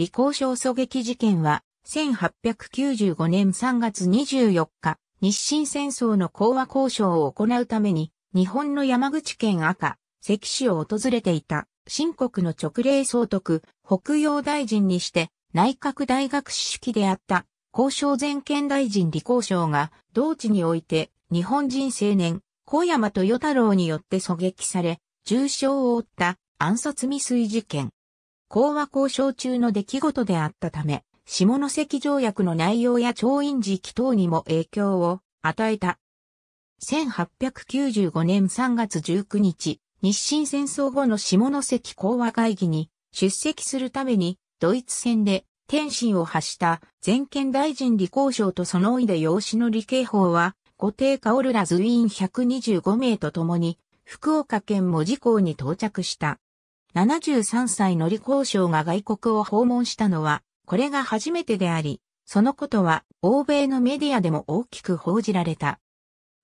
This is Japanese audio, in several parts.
李光昇狙撃事件は、1895年3月24日、日清戦争の講和交渉を行うために、日本の山口県赤、関市を訪れていた、新国の直令総督、北洋大臣にして、内閣大学士主であった、交渉全権大臣李光昇が、同地において、日本人青年、小山豊太郎によって狙撃され、重傷を負った暗殺未遂事件。講和交渉中の出来事であったため、下関条約の内容や調印時期等にも影響を与えた。1895年3月19日、日清戦争後の下関講和会議に出席するためにドイツ戦で天津を発した全権大臣李交渉とその意で養子の李慶法は、後帝カオルラズウィーン125名と共に福岡県門司港に到着した。73歳のり交渉が外国を訪問したのは、これが初めてであり、そのことは欧米のメディアでも大きく報じられた。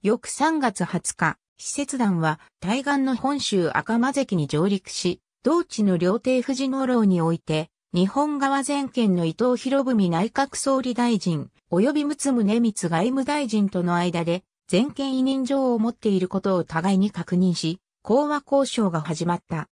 翌3月20日、使節団は対岸の本州赤間関に上陸し、同地の料亭富士五郎において、日本側全権の伊藤博文内閣総理大臣、及び六宗光外務大臣との間で、全権委任状を持っていることを互いに確認し、講和交渉が始まった。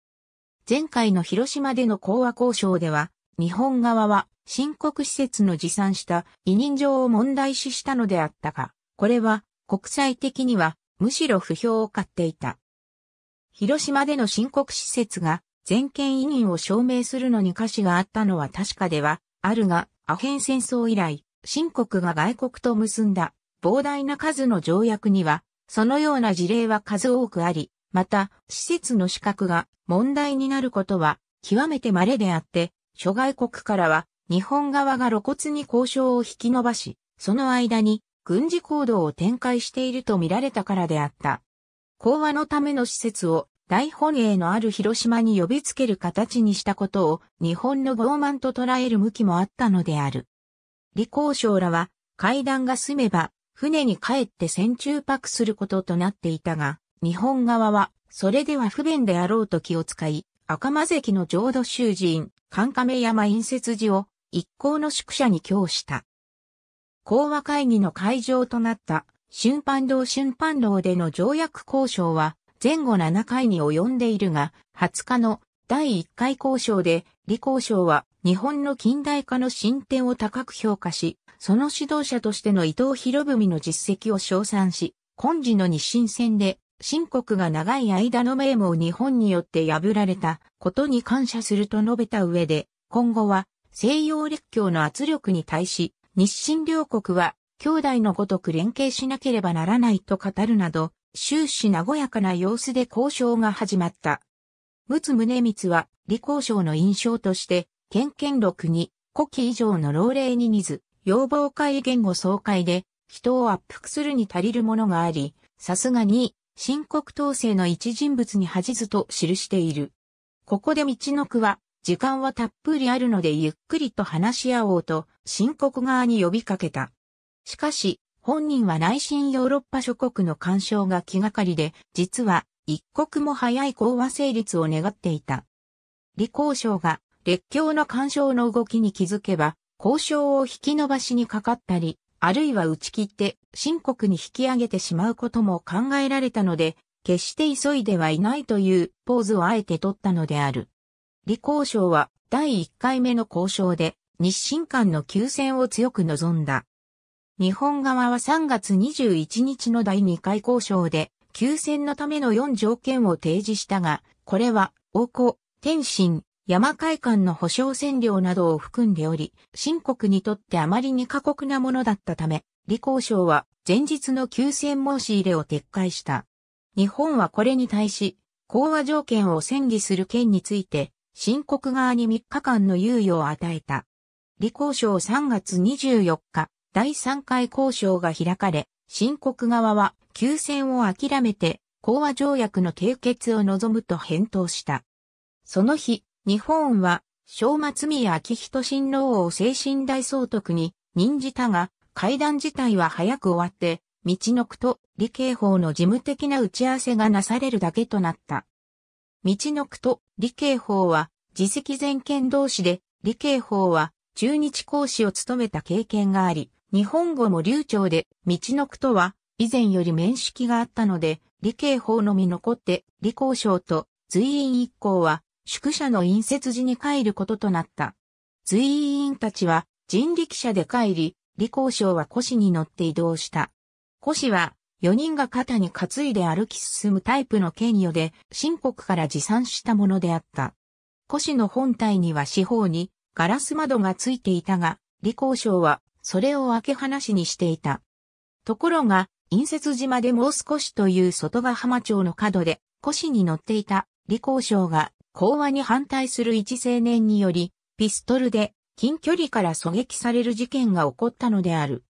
前回の広島での講和交渉では、日本側は申告施設の持参した委任状を問題視したのであったが、これは国際的にはむしろ不評を買っていた。広島での申告施設が全権委任を証明するのに瑕疵があったのは確かではあるが、アヘン戦争以来、新国が外国と結んだ膨大な数の条約には、そのような事例は数多くあり、また、施設の資格が問題になることは極めて稀であって、諸外国からは日本側が露骨に交渉を引き伸ばし、その間に軍事行動を展開していると見られたからであった。講和のための施設を大本営のある広島に呼びつける形にしたことを日本の傲慢と捉える向きもあったのである。李光省らは会談が済めば船に帰って戦中泊することとなっていたが、日本側は、それでは不便であろうと気を使い、赤間関の浄土囚人、カ亀山印雪寺を一行の宿舎に供した。講和会議の会場となった春藩道春藩道での条約交渉は前後7回に及んでいるが、20日の第1回交渉で、李交渉は日本の近代化の進展を高く評価し、その指導者としての伊藤博文の実績を称賛し、今時の日清戦で新国が長い間の名も日本によって破られたことに感謝すると述べた上で、今後は西洋列強の圧力に対し、日清両国は兄弟のごとく連携しなければならないと語るなど、終始和やかな様子で交渉が始まった。陸奥宗光は、李交渉の印象として、県県録に、古希以上の老齢に似ず、要望会言語総会で、人を圧迫するに足りるものがあり、さすがに、新国統制の一人物に恥ずと記している。ここで道の区は、時間はたっぷりあるのでゆっくりと話し合おうと、新国側に呼びかけた。しかし、本人は内心ヨーロッパ諸国の干渉が気がかりで、実は一刻も早い講和成立を願っていた。李光省が列強の干渉の動きに気づけば、交渉を引き延ばしにかかったり、あるいは打ち切って深刻に引き上げてしまうことも考えられたので、決して急いではいないというポーズをあえて取ったのである。李交渉は第1回目の交渉で日清間の休戦を強く望んだ。日本側は3月21日の第2回交渉で休戦のための4条件を提示したが、これは、王庫、天津、山海間の保証占領などを含んでおり、新国にとってあまりに過酷なものだったため、李光省は前日の休戦申し入れを撤回した。日本はこれに対し、講和条件を戦議する件について、新国側に3日間の猶予を与えた。李光省3月24日、第3回交渉が開かれ、新国側は休戦を諦めて、講和条約の締結を望むと返答した。その日、日本は、正松宮昭仁親王を精神大総督に任じたが、会談自体は早く終わって、道のくと理刑法の事務的な打ち合わせがなされるだけとなった。道のくと理刑法は、自責全権同士で、理刑法は中日講師を務めた経験があり、日本語も流暢で、道のくとは以前より面識があったので、理刑法のみ残って、理工省と随院一行は宿舎の隕接時に帰ることとなった。随員たちは人力車で帰り、李光省は古紙に乗って移動した。古紙は4人が肩に担いで歩き進むタイプの権与で、新国から持参したものであった。古紙の本体には四方にガラス窓がついていたが、李光省はそれを開け放しにしていた。ところが、陰寺島でもう少しという外ヶ浜町の角で、古紙に乗っていた李光省が講和に反対する一青年により、ピストルで近距離から狙撃される事件が起こったのである。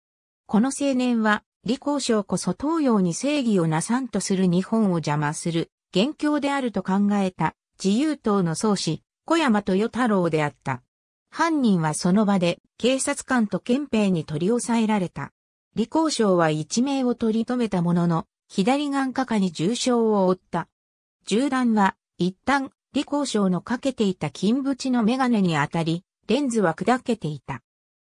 この青年は、李光章こそ東洋に正義をなさんとする日本を邪魔する、元凶であると考えた、自由党の創始、小山豊太郎であった。犯人はその場で、警察官と憲兵に取り押さえられた。李光章は一命を取り留めたものの、左眼下下に重傷を負った。銃弾は、一旦李光章のかけていた金縁のメガネに当たり、レンズは砕けていた。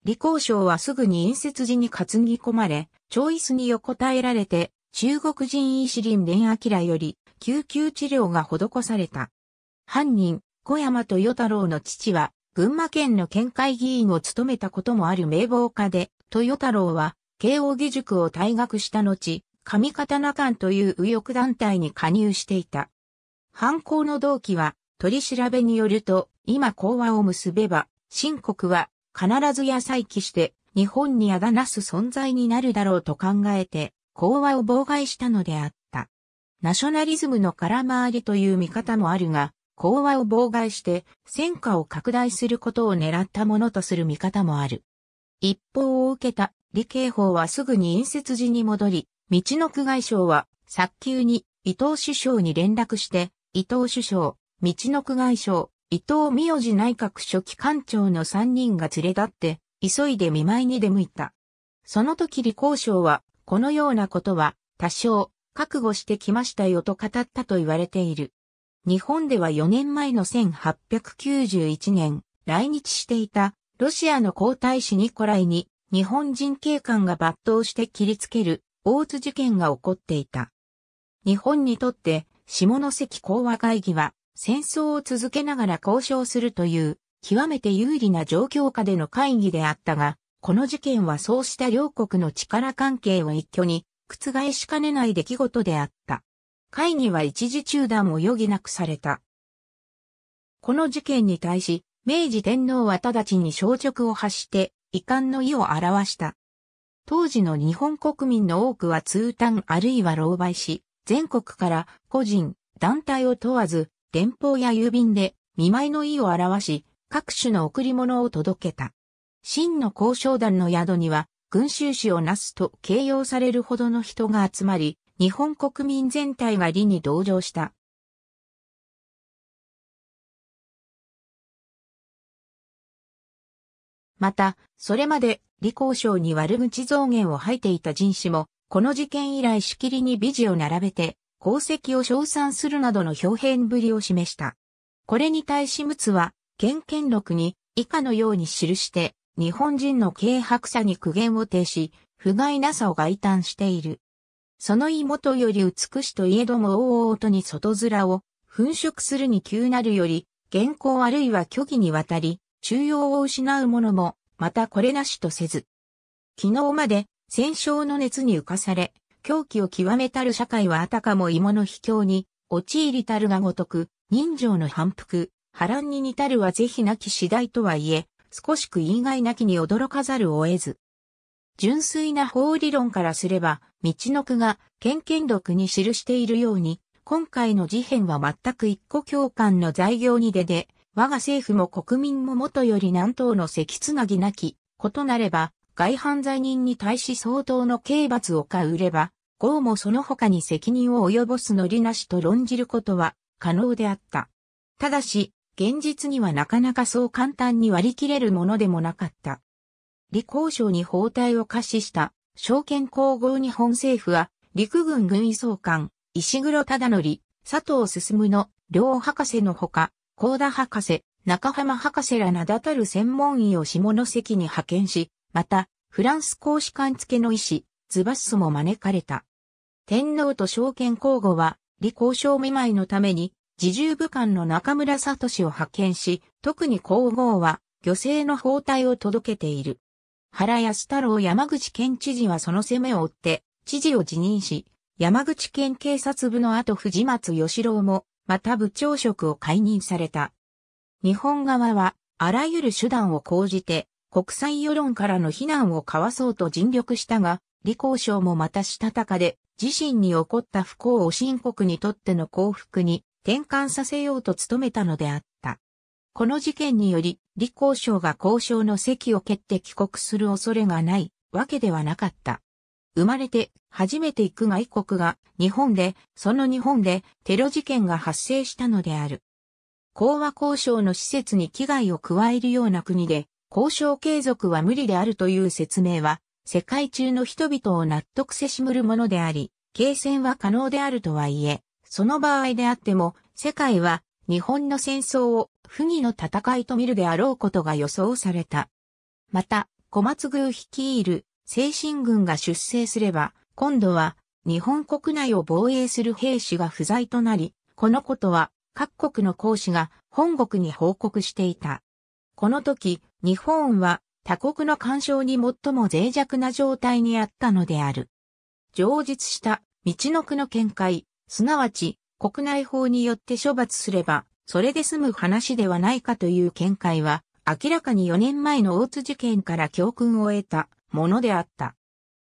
李光章はすぐに隕接時に担ぎ込まれ、超椅子に横たえられて、中国人医師林蓮明より、救急治療が施された。犯人、小山豊太郎の父は、群馬県の県会議員を務めたこともある名簿家で、豊太郎は、慶応義塾を退学した後、上方な館という右翼団体に加入していた。犯行の動機は、取り調べによると、今講和を結べば、新国は必ずや再起して、日本にあだなす存在になるだろうと考えて、講和を妨害したのであった。ナショナリズムの空回りという見方もあるが、講和を妨害して戦果を拡大することを狙ったものとする見方もある。一報を受けた李慶法はすぐに隣接寺に戻り、道の区外省は早急に伊藤首相に連絡して伊藤首相、道の区外相、伊藤美代次内閣書記官庁の3人が連れ立って、急いで見舞いに出向いた。その時李光省は、このようなことは、多少、覚悟してきましたよと語ったと言われている。日本では4年前の1891年、来日していたロシアの皇太子ニコライに日本人警官が抜刀して切りつける大津事件が起こっていた。日本にとって下関講和会議は戦争を続けながら交渉するという極めて有利な状況下での会議であったが、この事件はそうした両国の力関係を一挙に覆しかねない出来事であった。会議は一時中断を余儀なくされた。この事件に対し、明治天皇は直ちに消直を発して遺憾の意を表した。当時の日本国民の多くは通嘆あるいは狼狽し、全国から個人、団体を問わず、電報や郵便で見舞いの意を表し、各種の贈り物を届けた。真の交渉団の宿には、群衆史をなすと形容されるほどの人が集まり、日本国民全体が理に同情した。また、それまで、李光渉に悪口増言を吐いていた人士も、この事件以来しきりに美事を並べて、功績を称賛するなどの表現ぶりを示した。これに対し陸奥は、権権録に以下のように記して、日本人の軽薄さに苦言を呈し、不甲斐なさを外嘆している。その妹より美しといえども大音に外面を粉飾するに急なるより、現行あるいは虚偽にわたり、中央を失う者も、またこれなしとせず。昨日まで戦勝の熱に浮かされ、狂気を極めたる社会はあたかも芋の秘境に、陥りたるがごとく、人情の反復、波乱に似たるは是非なき次第とはいえ、少しく意外なきに驚かざるを得ず。純粋な法理論からすれば、道の句が、権権録に記しているように、今回の事変は全く一個共感の材料に出で、我が政府も国民ももとより南東の関つなぎなき、ことなれば、外犯罪人に対し相当の刑罰を買うれば、ゴーもその他に責任を及ぼすのりなしと論じることは可能であった。ただし、現実にはなかなかそう簡単に割り切れるものでもなかった。李交渉に包帯を貸しした、証券皇后日本政府は、陸軍軍医総監、石黒忠則、佐藤進の、両博士のほか、高田博士、中浜博士ら名だたる専門医を下関に派遣し、また、フランス公使館付けの医師、ズバッソも招かれた。天皇と証券皇后は、李交渉見舞いのために、自重武官の中村聡を派遣し、特に皇后は、漁政の包帯を届けている。原康太郎山口県知事はその責めを負って、知事を辞任し、山口県警察部の後藤松義郎も、また部長職を解任された。日本側は、あらゆる手段を講じて、国際世論からの非難をかわそうと尽力したが、李光省もまたしたたかで、自身に起こった不幸を新国にとっての幸福に転換させようと努めたのであった。この事件により、李光省が交渉の席を蹴って帰国する恐れがないわけではなかった。生まれて初めて行く外国が日本で、その日本でテロ事件が発生したのである。講和交渉の施設に危害を加えるような国で、交渉継続は無理であるという説明は、世界中の人々を納得せしむるものであり、継戦は可能であるとはいえ、その場合であっても、世界は日本の戦争を不義の戦いと見るであろうことが予想された。また、小松宮率いる精神軍が出征すれば、今度は日本国内を防衛する兵士が不在となり、このことは各国の公使が本国に報告していた。この時、日本は他国の干渉に最も脆弱な状態にあったのである。上述した道の区の見解、すなわち国内法によって処罰すれば、それで済む話ではないかという見解は、明らかに4年前の大津事件から教訓を得たものであった。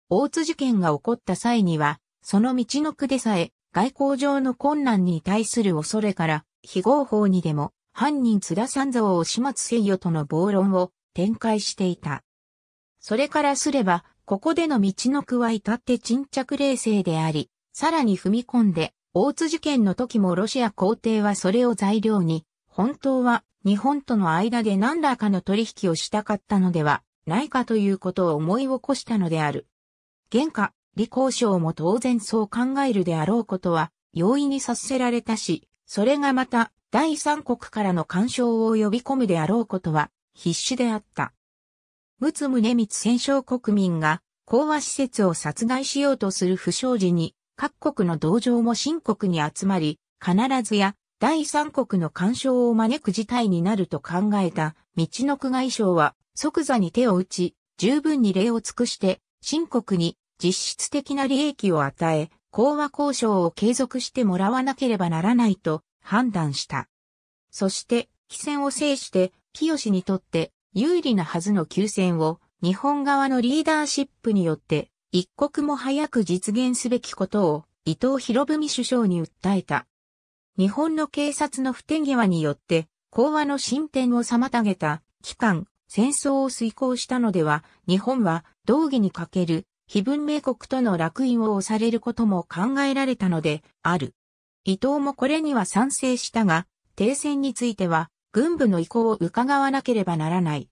大津事件が起こった際には、その道の区でさえ外交上の困難に対する恐れから、非合法にでも犯人津田三蔵を始末せよとの暴論を展開していた。それからすれば、ここでの道の区は至って沈着冷静であり、さらに踏み込んで、大津事件の時もロシア皇帝はそれを材料に、本当は日本との間で何らかの取引をしたかったのではないかということを思い起こしたのである。現下、李光省も当然そう考えるであろうことは容易に察せられたし、それがまた第三国からの干渉を呼び込むであろうことは必至であった。陸奥宗光戦勝国民が講和施設を殺害しようとする不祥事に各国の同情も深刻に集まり、必ずや第三国の干渉を招く事態になると考えた道の区外相は即座に手を打ち、十分に礼を尽くして、新国に実質的な利益を与え、講和交渉を継続してもらわなければならないと判断した。そして、棋戦を制して、清にとって有利なはずの休戦を日本側のリーダーシップによって一刻も早く実現すべきことを伊藤博文首相に訴えた。日本の警察の不手際によって講和の進展を妨げた期間、戦争を遂行したのでは日本は道義に欠ける非文明国との落印を押されることも考えられたのである。伊藤もこれには賛成したが、停戦については、軍部の意向を伺わなければならない。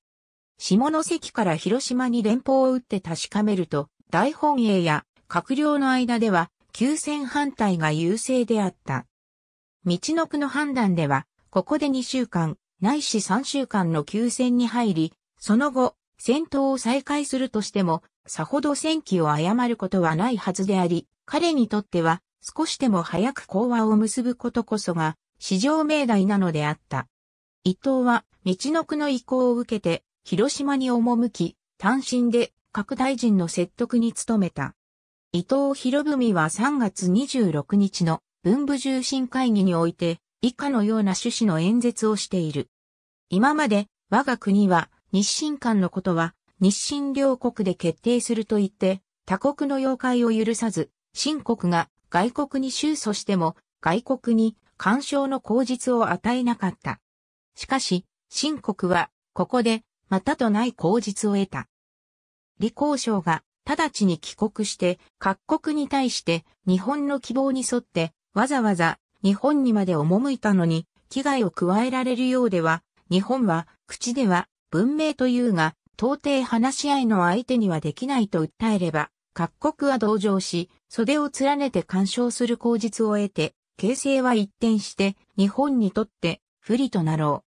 下関から広島に連邦を打って確かめると、大本営や閣僚の間では、休戦反対が優勢であった。道の区の判断では、ここで2週間、ないし3週間の休戦に入り、その後、戦闘を再開するとしても、さほど戦機を誤ることはないはずであり、彼にとっては、少しでも早く講和を結ぶことこそが、史上命題なのであった。伊藤は、道の区の意向を受けて、広島に赴き、単身で各大臣の説得に努めた。伊藤博文は3月26日の文部重臣会議において、以下のような趣旨の演説をしている。今まで、我が国は、日清間のことは、日清両国で決定すると言って、他国の妖怪を許さず、新国が外国に収訴しても、外国に干渉の口実を与えなかった。しかし、新国は、ここで、またとない口実を得た。李光省が、直ちに帰国して、各国に対して、日本の希望に沿って、わざわざ、日本にまで赴いたのに、危害を加えられるようでは、日本は、口では、文明というが、到底話し合いの相手にはできないと訴えれば、各国は同情し、袖を連ねて干渉する口実を得て、形勢は一転して、日本にとって不利となろう。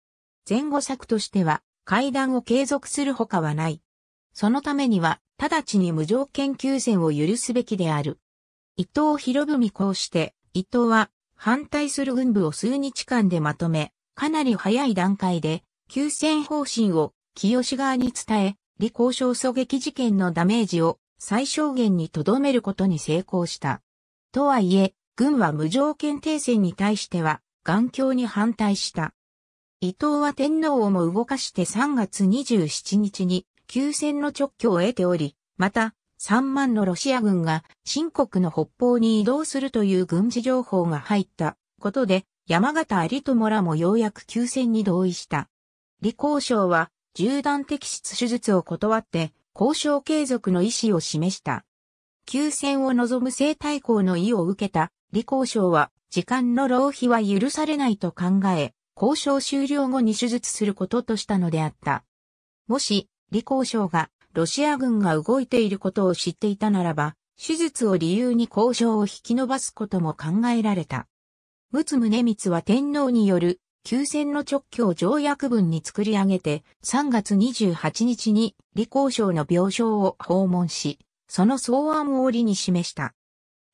前後策としては、会談を継続するほかはない。そのためには、直ちに無条件休戦を許すべきである。伊藤博文こうして、伊藤は、反対する軍部を数日間でまとめ、かなり早い段階で、休戦方針を清志側に伝え、李交渉狙撃事件のダメージを最小限に留めることに成功した。とはいえ、軍は無条件停戦に対しては、眼鏡に反対した。伊藤は天皇をも動かして3月27日に、休戦の直挙を得ており、また、3万のロシア軍が、新国の北方に移動するという軍事情報が入ったことで、山形有友らもようやく休戦に同意した。李光省は、銃弾摘出手術を断って、交渉継続の意思を示した。休戦を望む生態校の意を受けた李交渉は時間の浪費は許されないと考え、交渉終了後に手術することとしたのであった。もし、李交渉がロシア軍が動いていることを知っていたならば、手術を理由に交渉を引き延ばすことも考えられた。陸奥宗光は天皇による休戦の直教条約文に作り上げて、3月28日に李光省の病床を訪問し、その草案を折に示した。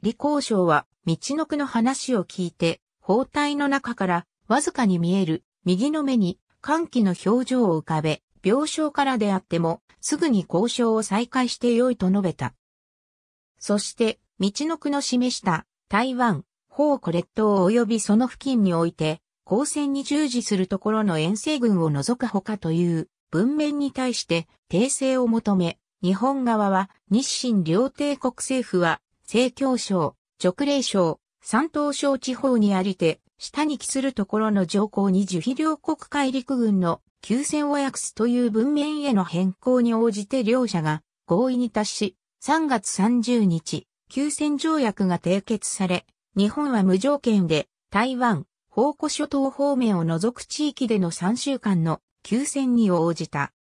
李光省は、道のくの話を聞いて、包帯の中からわずかに見える右の目に歓喜の表情を浮かべ、病床からであっても、すぐに交渉を再開してよいと述べた。そして、道のくの示した台湾、宝庫列島及びその付近において、交戦に従事するところの遠征軍を除くほかという文面に対して訂正を求め、日本側は日清両帝国政府は、西京省、直令省、山東省地方にありて、下に帰するところの上皇に樹皮両国海陸軍の休戦を訳すという文面への変更に応じて両者が合意に達し、3月30日、休戦条約が締結され、日本は無条件で台湾、大古諸島方面を除く地域での3週間の休戦に応じた。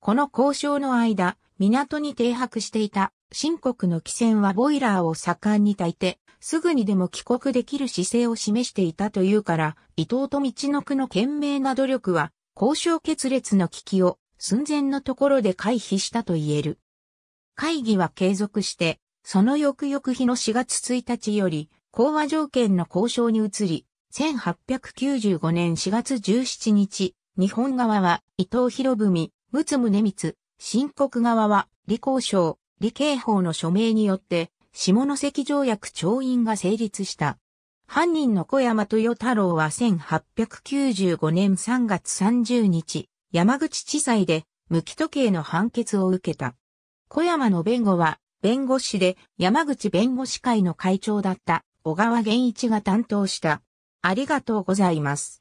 この交渉の間、港に停泊していた新国の汽船はボイラーを盛んに焚いて、すぐにでも帰国できる姿勢を示していたというから、伊藤と道のくの懸命な努力は、交渉決裂の危機を寸前のところで回避したと言える。会議は継続して、その翌々日の4月1日より、講和条件の交渉に移り、1895年4月17日、日本側は伊藤博文、陸奥宗光、新国側は李光省、李慶法の署名によって、下関条約調印が成立した。犯人の小山豊太郎は1895年3月30日、山口地裁で無期時計の判決を受けた。小山の弁護は、弁護士で山口弁護士会の会長だった小川源一が担当した。ありがとうございます。